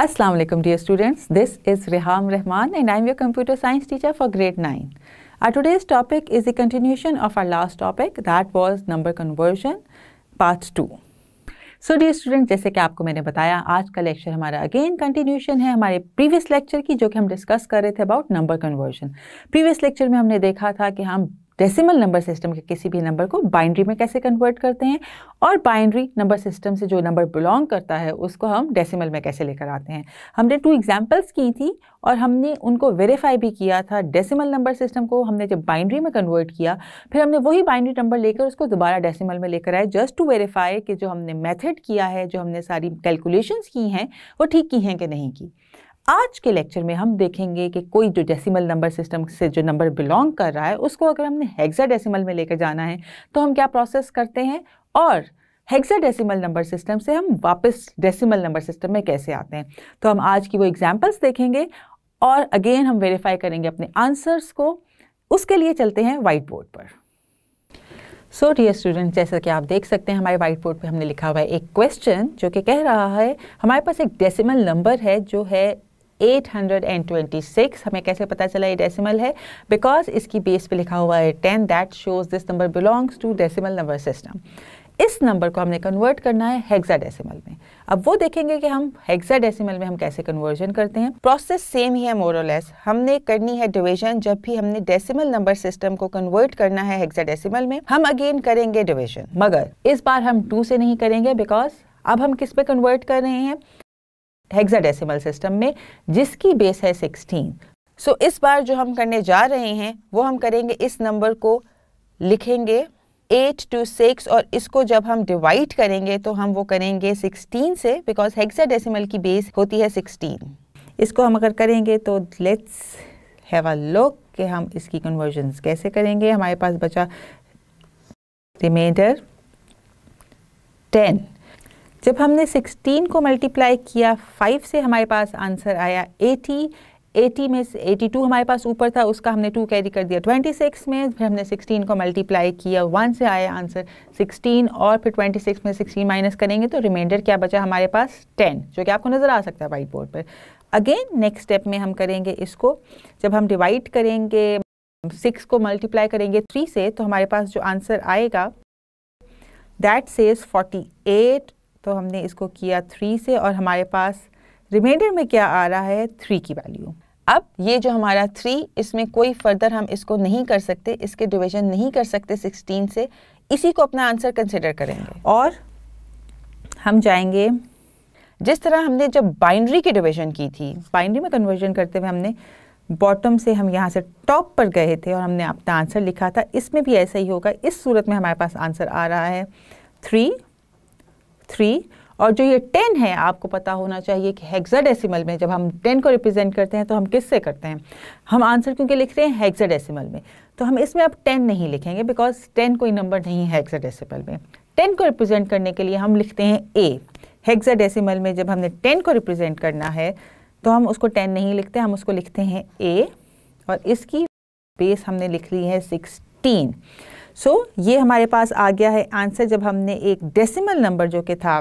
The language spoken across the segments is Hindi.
Assalamu alaikum dear students this is Reham Rahman and I'm your computer science teacher for grade 9 our today's topic is a continuation of our last topic that was number conversion part 2 so the student जैसे कि आपको मैंने बताया आज का लेक्चर हमारा अगेन कंटिन्यूशन है हमारे प्रीवियस लेक्चर की जो कि हम डिस्कस कर रहे थे about number conversion previous lecture में हमने देखा था कि हम डेसिमल नंबर सिस्टम के किसी भी नंबर को बाइंड्री में कैसे कन्वर्ट करते हैं और बाइंड्री नंबर सिस्टम से जो नंबर बिलोंग करता है उसको हम डेसिमल में कैसे लेकर आते हैं हमने टू एग्जाम्पल्स की थी और हमने उनको वेरीफाई भी किया था डेसिमल नंबर सिस्टम को हमने जब बाइंड्री में कन्वर्ट किया फिर हमने वही बाइंड्री नंबर लेकर उसको दोबारा डेसिमल में लेकर आए जस्ट टू वेरीफाई कि जो हमने मेथड किया है जो हमने सारी कैलकुलेशंस की हैं वो ठीक की हैं कि नहीं की आज के लेक्चर में हम देखेंगे कि कोई जो डेसिमल नंबर सिस्टम से जो नंबर बिलोंग कर रहा है उसको अगर हमने हेक्सा डेसिमल में लेकर जाना है तो हम क्या प्रोसेस करते हैं और हेक्सा डेसिमल नंबर सिस्टम से हम वापस डेसिमल नंबर सिस्टम में कैसे आते हैं तो हम आज की वो एग्जाम्पल्स देखेंगे और अगेन हम वेरीफाई करेंगे अपने आंसर्स को उसके लिए चलते हैं वाइट बोर्ड पर सो डियर स्टूडेंट जैसा कि आप देख सकते हैं हमारे वाइट बोर्ड पर हमने लिखा हुआ है एक क्वेश्चन जो कि कह रहा है हमारे पास एक डेसिमल नंबर है जो है 826 हमें कैसे पता चला ये डेसिमल है बिकॉज इसकी बेस पे लिखा हुआ है 10 that shows this number belongs to decimal number system इस नंबर को हमने कन्वर्ट करना है हेक्साडेसिमल में अब वो देखेंगे कि हम हेक्साडेसिमल में हम कैसे कन्वर्जन करते हैं प्रोसेस सेम ही है मोरलेस हमने करनी है डिवीजन जब भी हमने डेसिमल नंबर सिस्टम को कन्वर्ट करना है हेक्साडेसिमल में हम अगेन करेंगे डिवीजन मगर इस बार हम टू से नहीं करेंगे बिकॉज अब हम किस पे कन्वर्ट कर रहे हैं हेक्साडेसिमल सिस्टम में जिसकी बेस है 16 सो so, इस बार जो हम करने जा रहे हैं वो हम करेंगे इस नंबर को लिखेंगे एट टू सिक्स और इसको जब हम डिवाइड करेंगे तो हम वो करेंगे सिक्सटीन से बिकॉज हेक्साडेसिमल की बेस होती है सिक्सटीन इसको हम अगर करेंगे तो लेट्स हैव अ लुक कि हम इसकी कन्वर्जन कैसे करेंगे हमारे पास बचा रिमाइंडर टेन जब हमने 16 को मल्टीप्लाई किया 5 से हमारे पास आंसर आया 80 80 में से 82 हमारे पास ऊपर था उसका हमने 2 कैरी कर दिया 26 में फिर हमने 16 को मल्टीप्लाई किया 1 से आया आंसर 16 और फिर 26 में 16 माइनस करेंगे तो रिमाइंडर क्या बचा हमारे पास 10 जो कि आपको नज़र आ सकता है वाइट बोर्ड पर अगेन नेक्स्ट स्टेप में हम करेंगे इसको जब हम डिवाइड करेंगे सिक्स को मल्टीप्लाई करेंगे थ्री से तो हमारे पास जो आंसर आएगा दैट सेज एट तो हमने इसको किया थ्री से और हमारे पास रिमाइंडर में क्या आ रहा है थ्री की वैल्यू अब ये जो हमारा थ्री इसमें कोई फर्दर हम इसको नहीं कर सकते इसके डिवीजन नहीं कर सकते सिक्सटीन से इसी को अपना आंसर कंसिडर करेंगे और हम जाएंगे जिस तरह हमने जब बाइंड्री की डिवीजन की थी बाइंड्री में कन्वर्जन करते हुए हमने बॉटम से हम यहाँ से टॉप पर गए थे और हमने अपना आंसर लिखा था इसमें भी ऐसा ही होगा इस सूरत में हमारे पास आंसर आ रहा है थ्री थ्री और जो ये टेन है आपको पता होना चाहिए कि हेक्साडेसिमल में जब हम टेन को रिप्रेजेंट करते हैं तो हम किससे करते हैं हम आंसर क्योंकि लिख रहे हैं हेक्साडेसिमल में तो हम इसमें अब टेन नहीं लिखेंगे बिकॉज टेन कोई नंबर नहीं है हेक्साडेसिमल में टेन को रिप्रेजेंट करने के लिए हम लिखते हैं ए हेक्साडेसिमल में जब हमने टेन को रिप्रेजेंट करना है तो हम उसको टेन नहीं लिखते हम उसको लिखते हैं ए और इसकी बेस हमने लिख ली है सिक्सटीन सो so, ये हमारे पास आ गया है आंसर जब हमने एक डेसिमल नंबर जो कि था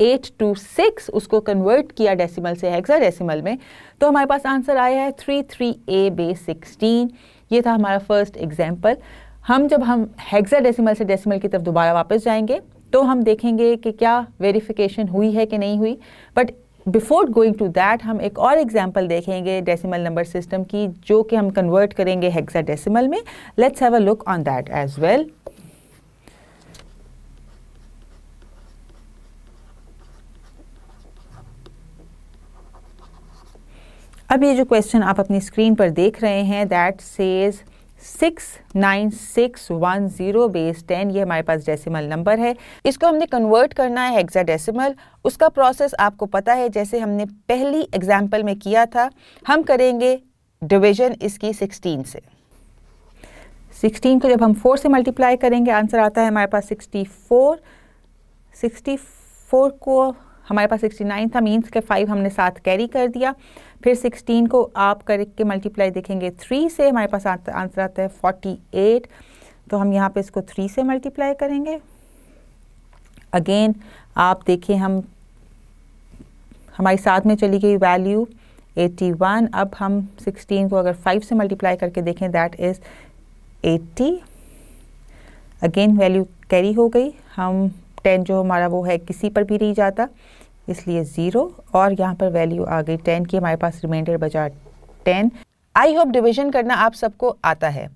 एट टू सिक्स उसको कन्वर्ट किया डेसिमल से हेक्सा डेसिमल में तो हमारे पास आंसर आया है three three A base sixteen ये था हमारा फर्स्ट एग्जाम्पल हम जब हम हेक्सा डेसिमल से डेसिमल की तरफ दोबारा वापस जाएंगे तो हम देखेंगे कि क्या वेरिफिकेशन हुई है कि नहीं हुई but before going to that हम एक और एग्जाम्पल देखेंगे डेसिमल नंबर सिस्टम की जो कि हम कन्वर्ट करेंगे डेसीमल में let's have a look on that as well अब ये जो क्वेश्चन आप अपनी स्क्रीन पर देख रहे हैं that says six nine six one zero base ten ये हमारे पास डेसिमल नंबर है इसको हमने कन्वर्ट करना है हेक्सा डेसिमल उसका प्रोसेस आपको पता है जैसे हमने पहली एग्जाम्पल में किया था हम करेंगे डिवीजन इसकी सिक्सटीन से सिक्सटीन को जब हम फोर से मल्टीप्लाई करेंगे आंसर आता है हमारे पास सिक्सटी फोर सिक्सटी फोर को हमारे पास 69 था मीन्स के 5 हमने साथ कैरी कर दिया फिर 16 को आप करके मल्टीप्लाई देखेंगे 3 से हमारे पास आंसर आता है 48 तो हम यहाँ पे इसको 3 से मल्टीप्लाई करेंगे अगेन आप देखिए हम हमारी साथ में चली गई वैल्यू 81 अब हम 16 को अगर 5 से मल्टीप्लाई करके देखें that is 80 again value carry हो गई हम 10 जो हमारा वो है किसी पर भी नहीं जाता इसलिए ज़ीरो और यहाँ पर वैल्यू आ गई टेन की हमारे पास रिमाइंडर बचा टेन आई होप डिवीजन करना आप सबको आता है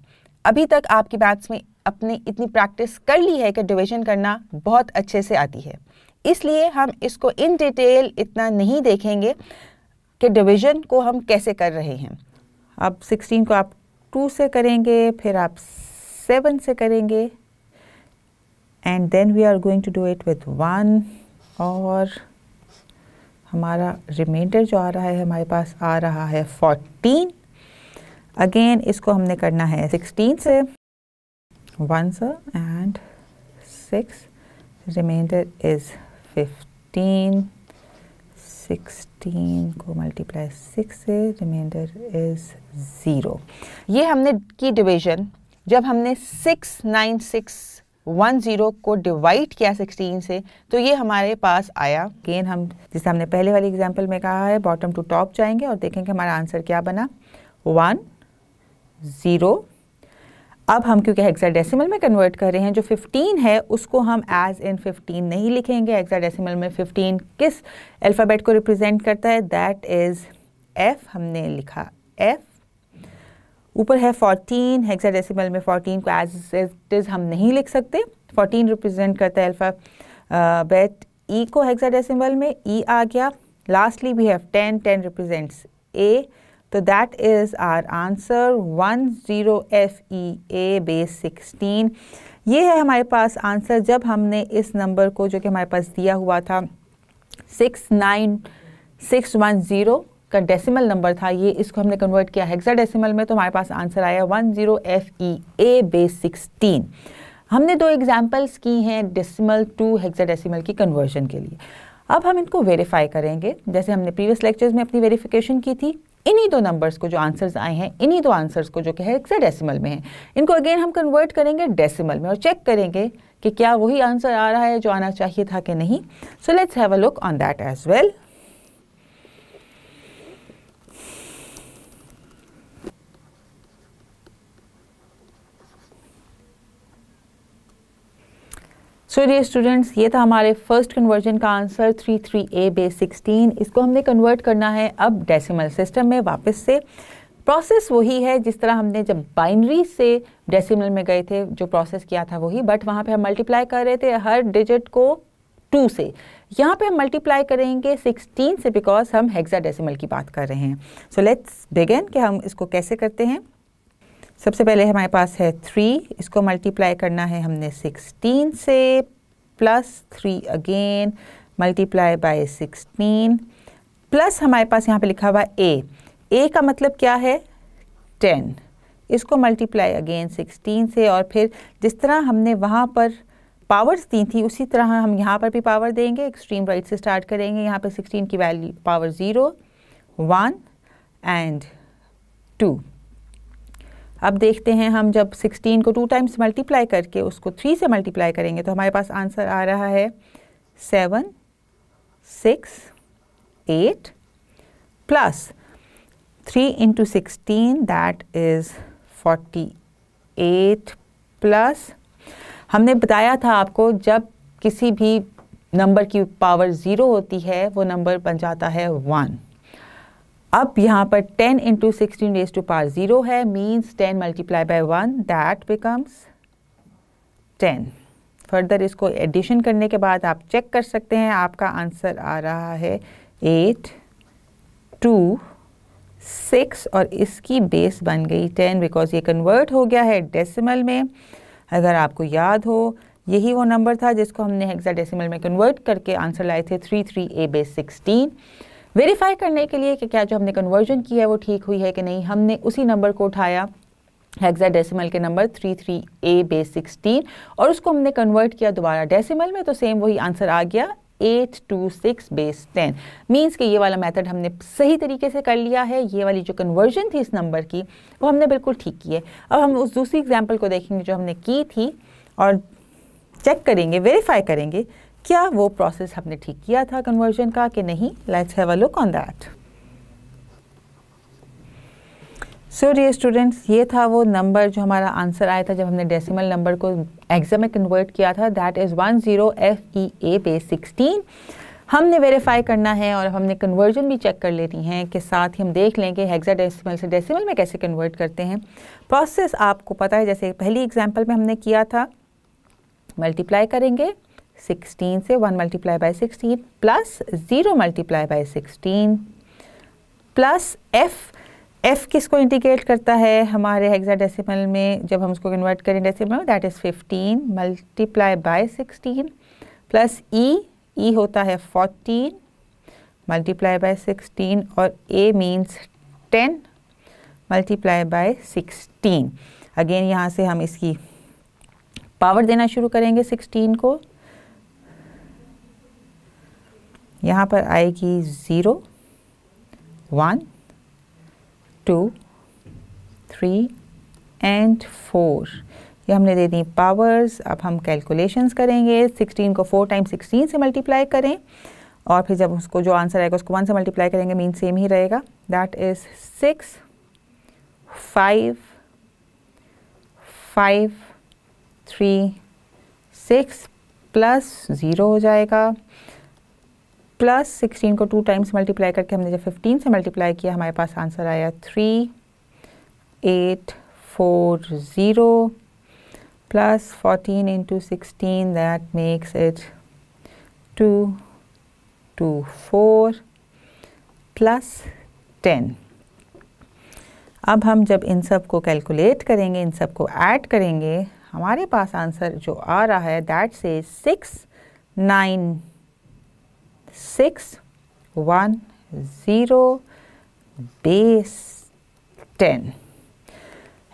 अभी तक आपकी मैथ्स में अपने इतनी प्रैक्टिस कर ली है कि डिवीजन करना बहुत अच्छे से आती है इसलिए हम इसको इन डिटेल इतना नहीं देखेंगे कि डिवीजन को हम कैसे कर रहे हैं अब 16 को आप 2 से करेंगे फिर आप 7 से करेंगे and then we are going to do it with one और हमारा रिमाइंडर जो आ रहा है हमारे पास आ रहा है फोर्टीन अगेन इसको हमने करना है सिक्सटीन से one sir and six remainder is fifteen sixteen को मल्टीप्लाई सिक्स से रिमाइंडर इज़ ज़ीरो ये हमने की डिवीज़न जब हमने six nine six one zero को डिवाइड किया सिक्सटीन से तो ये हमारे पास आया गेन हम जैसे हमने पहले वाली एग्जाम्पल में कहा है बॉटम टू टॉप जाएंगे और देखेंगे हमारा आंसर क्या बना वन ज़ीरो अब हम क्योंकि हेक्साडेसिमल में कन्वर्ट कर रहे हैं जो 15 है उसको हम एज इन 15 नहीं लिखेंगे हेक्साडेसिमल में 15 किस अल्फ़ाबेट को रिप्रेजेंट करता है दैट इज़ एफ़ हमने लिखा एफ़ ऊपर है 14 हेक्साडेसिमल में 14 को एज इट इज़ हम नहीं लिख सकते 14 रिप्रेजेंट करता है अल्फ़ा बेट ई को हेक्साडेसिमल में ई e आ गया lastly we have 10 10 represents A तो that is our answer one zero F E A base sixteen ये है हमारे पास आंसर जब हमने इस नंबर को जो कि हमारे पास दिया हुआ था six nine six one zero का डेसिमल नंबर था ये इसको हमने कन्वर्ट किया हेक्सा डेसिमल में तो हमारे पास आंसर आया one zero F E A base sixteen हमने दो एग्जाम्पल्स की हैं डेसिमल टू हेक्सा डेसिमल की कन्वर्जन के लिए अब हम इनको वेरीफाई करेंगे जैसे हमने प्रीवियस लेक्चर्स में अपनी वेरिफिकेशन की थी इन्हीं दो नंबर्स को जो आंसर्स आए हैं इन्हीं दो आंसर्स को जो कि है हेक्साडेसिमल में है इनको अगेन हम कन्वर्ट करेंगे डेसिमल में और चेक करेंगे कि क्या वही आंसर आ रहा है जो आना चाहिए था कि नहीं so let's have a look on that as well so ये स्टूडेंट्स ये था हमारे फर्स्ट कन्वर्जन का answer three three A base sixteen इसको हमने कन्वर्ट करना है अब डेसिमल सिस्टम में वापस से प्रोसेस वही है जिस तरह हमने जब बाइनरी से डेसिमल में गए थे जो प्रोसेस किया था वही बट वहाँ पे हम मल्टीप्लाई कर रहे थे हर डिजिट को टू से यहाँ पे हम मल्टीप्लाई करेंगे 16 से बिकॉज हम हेक्सा डेसिमल की बात कर रहे हैं सो लेट्स बिगेन कि हम इसको कैसे करते हैं सबसे पहले हमारे पास है थ्री इसको मल्टीप्लाई करना है हमने सिक्सटीन से plus three again multiply by sixteen plus हमारे पास यहाँ पे लिखा हुआ ए ए का मतलब क्या है टेन इसको मल्टीप्लाई अगेन सिक्सटीन से और फिर जिस तरह हमने वहाँ पर पावर्स दी थी उसी तरह हम यहाँ पर भी पावर देंगे एक्सट्रीम राइट से स्टार्ट करेंगे यहाँ पर सिक्सटीन की value power zero one and two अब देखते हैं हम जब 16 को टू टाइम्स मल्टीप्लाई करके उसको थ्री से मल्टीप्लाई करेंगे तो हमारे पास आंसर आ रहा है seven six eight plus three into sixteen that is forty eight plus हमने बताया था आपको जब किसी भी नंबर की पावर ज़ीरो होती है वो नंबर बन जाता है वन अब यहाँ पर 10 into sixteen raise to power zero है means 10 multiply by one that becomes 10 further इसको एडिशन करने के बाद आप चेक कर सकते हैं आपका आंसर आ रहा है 8 2 6 और इसकी बेस बन गई 10 बिकॉज़ ये कन्वर्ट हो गया है डेसिमल में अगर आपको याद हो यही वो नंबर था जिसको हमने हेक्साडेसिमल में कन्वर्ट करके आंसर लाए थे three three A base sixteen verify करने के लिए कि क्या जो हमने कन्वर्जन किया है वो ठीक हुई है कि नहीं हमने उसी नंबर को उठाया हेक्सा डेसिमल के number three three A base sixteen और उसको हमने कन्वर्ट किया दोबारा डेसिमल में तो सेम वही आंसर आ गया eight two six base ten means कि ये वाला मेथड हमने सही तरीके से कर लिया है ये वाली जो कन्वर्जन थी इस नंबर की वो हमने बिल्कुल ठीक की है अब हम उस दूसरी एग्जाम्पल को देखेंगे जो हमने की थी और चेक करेंगे वेरीफाई करेंगे क्या वो प्रोसेस हमने ठीक किया था कन्वर्जन का कि नहीं let's have a look on that so ये स्टूडेंट्स ये था वो नंबर जो हमारा आंसर आया था जब हमने डेसिमल नंबर को एग्जाम में कन्वर्ट किया था that is one zero F E A base sixteen हमने वेरीफाई करना है और हमने कन्वर्जन भी चेक कर लेनी है कि साथ ही हम देख लें कि हेक्सा डेसिमल से डेसिमल में कैसे कन्वर्ट करते हैं प्रोसेस आपको पता है जैसे पहली एग्जाम्पल में हमने किया था मल्टीप्लाई करेंगे सिक्सटीन से one multiply by sixteen plus zero multiply by sixteen plus F F किसको इंडिकेट करता है हमारे हेक्सा डेसीमल में जब हम उसको कन्वर्ट करें decimal that is fifteen multiply by sixteen plus E E होता है फोर्टीन मल्टीप्लाई बाय सिक्सटीन और A means ten multiply by sixteen again यहाँ से हम इसकी पावर देना शुरू करेंगे 16 को यहाँ पर आएगी zero one two three and four ये हमने दे दी पावर्स अब हम कैलकुलेशंस करेंगे सिक्सटीन को फोर टाइम सिक्सटीन से मल्टीप्लाई करें और फिर जब उसको जो आंसर आएगा उसको वन से मल्टीप्लाई करेंगे मीन सेम ही रहेगा that is six five five three six plus zero हो जाएगा प्लस सिक्सटीन को टू टाइम्स मल्टीप्लाई करके हमने जब फिफ्टीन से मल्टीप्लाई किया हमारे पास आंसर आया three eight four zero plus fourteen into sixteen that makes it two two four plus ten अब हम जब इन सब को कैलकुलेट करेंगे इन सब को ऐड करेंगे हमारे पास आंसर जो आ रहा है दैट से six nine six, one, zero base ten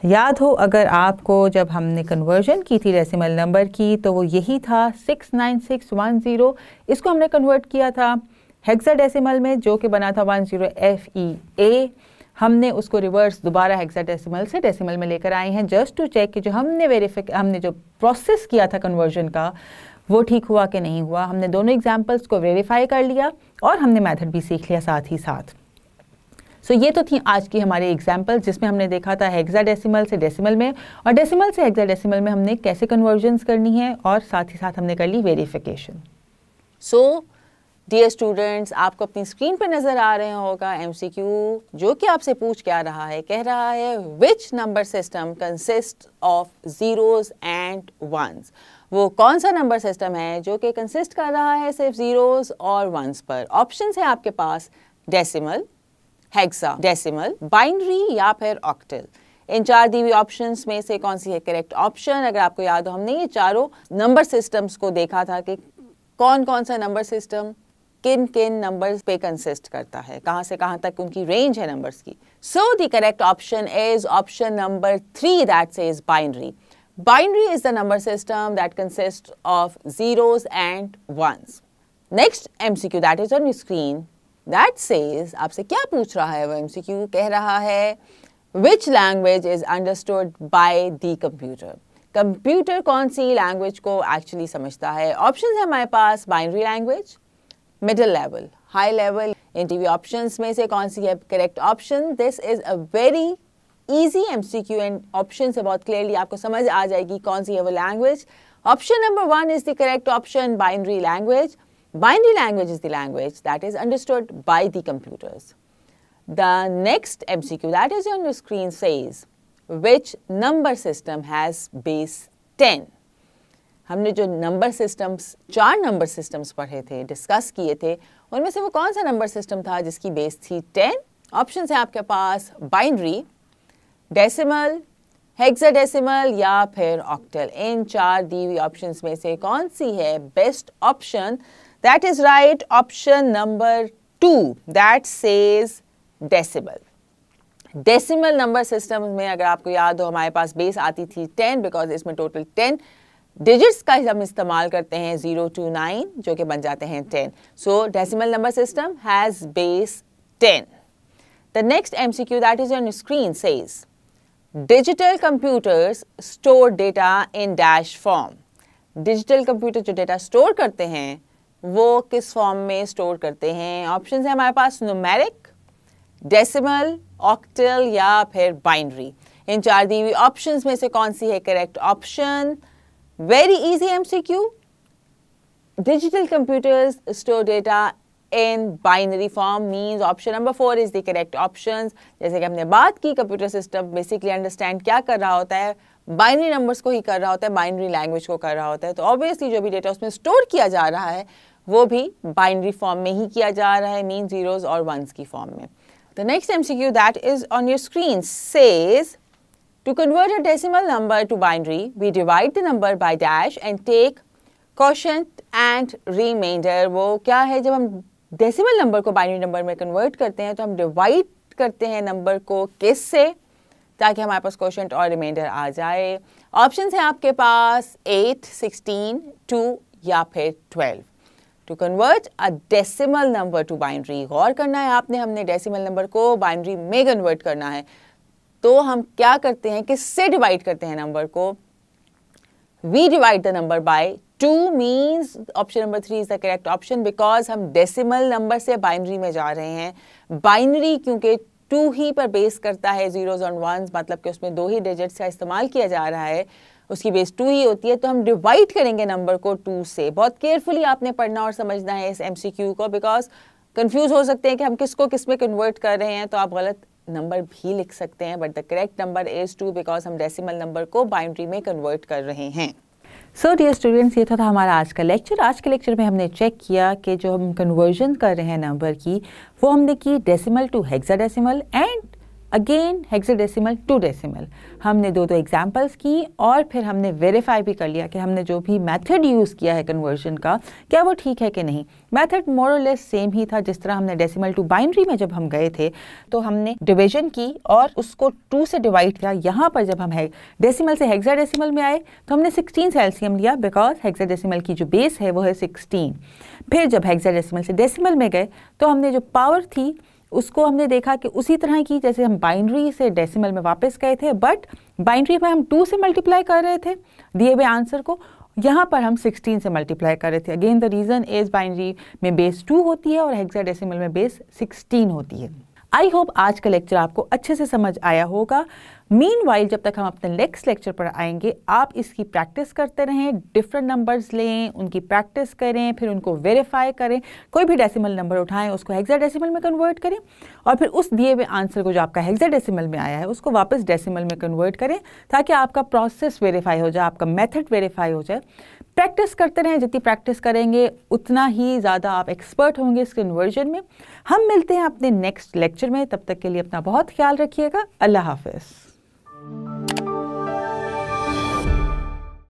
याद हो अगर आपको जब हमने कन्वर्जन की थी डेसिमल नंबर की तो वो यही था six nine six one zero इसको हमने कन्वर्ट किया था हेक्सा डेसिमल में जो कि बना था one zero F E A हमने उसको रिवर्स दोबारा हेक्सा डेसिमल से डेसिमल में लेकर आए हैं जस्ट टू चेक कि जो हमने वेरीफिक हमने जो प्रोसेस किया था कन्वर्जन का वो ठीक हुआ कि नहीं हुआ हमने दोनों एग्जाम्पल्स को वेरीफाई कर लिया और हमने मैथड भी सीख लिया साथ ही साथ सो so, ये तो थी आज की हमारे एग्जाम्पल जिसमें हमने देखा था हेक्साडेसिमल से डेसिमल में और डेसिमल से हेक्साडेसिमल में हमने कैसे कन्वर्जन्स करनी है और साथ ही साथ हमने कर ली वेरीफिकेशन सो डियर स्टूडेंट्स आपको अपनी स्क्रीन पर नज़र आ रहे होगा एमसीक्यू जो कि आपसे पूछ क्या रहा है कह रहा है which number system consist of zeros and ones वो कौन सा नंबर सिस्टम है जो कि कंसिस्ट कर रहा है सिर्फ जीरोस और वंस पर ऑप्शन है आपके पास डेसिमल हेक्सा डेसिमल बाइनरी या फिर ऑक्टल इन चार दी हुई ऑप्शन में से कौन सी है करेक्ट ऑप्शन अगर आपको याद हो हमने ये चारों नंबर सिस्टम्स को देखा था कि कौन कौन सा नंबर सिस्टम किन किन नंबर्स पे कंसिस्ट करता है कहाँ से कहाँ तक उनकी रेंज है नंबर्स की so the correct option is option number three that is binary Binary is the number system that consists of zeros and ones. Next MCQ that is on your screen that says, आपसे क्या पूछ रहा है वो MCQ कह रहा है, which language is understood by the computer? Computer can see language को actually समझता hai. Options है हमारे पास binary language, middle level, high level. Interview options में से कौन सी है correct option? This is a very easy M C Q and option से बहुत क्लियरली आपको समझ आ जाएगी कौन सी है वो language option number one is the correct option binary language binary language is the language that is understood by the computers M C Q that is on your screen says which number system has base ten हमने जो नंबर सिस्टम्स चार नंबर सिस्टम्स पढ़े थे डिस्कस किए थे उनमें से वो कौन सा नंबर सिस्टम था जिसकी बेस थी टेन ऑप्शन है आपके पास बाइनरी डेसिमल हेक्साडेसिमल या फिर ऑक्टल इन चार दी हुई ऑप्शन में से कौन सी है best option that is right option number two that says decimal decimal number system में अगर आपको याद हो हमारे पास बेस आती थी टेन बिकॉज इसमें टोटल टेन डिजिट्स का हम इस्तेमाल करते हैं ज़ीरो टू नाइन जो कि बन जाते हैं ten so decimal number system has base ten the next M C Q that is on screen says digital computers store data in dash form digital computer जो डेटा स्टोर करते हैं वो किस फॉर्म में स्टोर करते हैं ऑप्शन है हमारे पास नोमैरिक डेसिमल ऑक्टल या फिर बाइनरी इन चार दी हुई ऑप्शन में से कौन सी है correct option very easy MCQ digital computers store data in binary form means option number four is the correct option जैसे कि हमने बात की कंप्यूटर सिस्टम बेसिकली अंडरस्टैंड क्या कर रहा होता है बाइनरी नंबर्स को ही कर रहा होता है बाइनरी लैंग्वेज को कर रहा होता है तो ऑब्वियसली जो भी डेटा उसमें स्टोर किया जा रहा है वो भी बाइनरी फॉर्म में ही किया जा रहा है मीन जीरोज और वंस की फॉर्म में the next M C Q that is on your screen says to convert a decimal number to binary, we divide the number by dash and take question and remainder वो क्या है जब हम डेसिमल नंबर को बाइनरी नंबर में कन्वर्ट करते हैं तो हम डिवाइड करते हैं नंबर को किस से ताकि हमारे पास क्वेश्चन और रिमाइंडर आ जाए ऑप्शन हैं आपके पास एट सिक्सटीन टू या फिर twelve two convert a decimal number to binary गौर करना है आपने हमने डेसिमल नंबर को बाइनरी में कन्वर्ट करना है तो हम क्या करते हैं किससे डिवाइड करते हैं नंबर को we divide the number by two means option number three is the correct option because हम डेसिमल नंबर से बाइनरी में जा रहे हैं बाइनरी क्योंकि टू ही पर बेस करता है जीरोज़ ऑन वन मतलब कि उसमें दो ही डिजिट्स का इस्तेमाल किया जा रहा है उसकी बेस टू ही होती है तो हम डिवाइड करेंगे नंबर को टू से बहुत केयरफुली आपने पढ़ना और समझना है इस एमसीक्यू को बिकॉज कंफ्यूज हो सकते हैं कि हम किसको किस में कन्वर्ट कर रहे हैं तो आप गलत नंबर भी लिख सकते हैं but the correct number is two because हम डेसिमल नंबर को बाइंड्री में कन्वर्ट कर रहे हैं सो डियर स्टूडेंट्स ये था, था हमारा आज का लेक्चर आज के लेक्चर में हमने चेक किया कि जो हम कन्वर्जन कर रहे हैं नंबर की वो हमने की decimal to decimal and again hexadecimal to decimal हमने दो दो एग्जांपल्स की और फिर हमने वेरीफाई भी कर लिया कि हमने जो भी मेथड यूज़ किया है कन्वर्जन का क्या वो ठीक है कि नहीं मेथड मोर लेस सेम ही था जिस तरह हमने डेसिमल टू बाइनरी में जब हम गए थे तो हमने डिवीजन की और उसको टू से डिवाइड किया यहाँ पर जब हम है डेसीमल से हेक्साडेसिमल में आए तो हमने सिक्सटीन से एल्सियम लिया बिकॉज हेक्साडेसिमल की जो बेस है वो है सिक्सटीन फिर जब हेक्साडेसिमल से डेसिमल में गए तो हमने जो पावर थी उसको हमने देखा कि उसी तरह की जैसे हम बाइनरी से डेसिमल में वापस गए थे बट बाइनरी में हम टू से मल्टीप्लाई कर रहे थे दिए हुए आंसर को यहाँ पर हम 16 से मल्टीप्लाई कर रहे थे again the reason is binary में बेस 2 होती है और हेक्सा में बेस 16 होती है आई होप आज का लेक्चर आपको अच्छे से समझ आया होगा मीन वाइल जब तक हम अपने नेक्स्ट लेक्चर पर आएंगे आप इसकी प्रैक्टिस करते रहें डिफरेंट नंबर्स लें उनकी प्रैक्टिस करें फिर उनको वेरीफाई करें कोई भी डेसिमल नंबर उठाएं उसको हेक्सा डेसिमल में कन्वर्ट करें और फिर उस दिए हुए आंसर को जो आपका हेक्सा डेसिमल में आया है उसको वापस डेसिमल में कन्वर्ट करें ताकि आपका प्रोसेस वेरीफाई हो जाए आपका मेथड वेरीफाई हो जाए प्रैक्टिस करते रहें जितनी प्रैक्टिस करेंगे उतना ही ज़्यादा आप एक्सपर्ट होंगे इस कन्वर्जन में हम मिलते हैं अपने नेक्स्ट लेक्चर में तब तक के लिए अपना बहुत ख्याल रखिएगा अल्लाह हाफिज़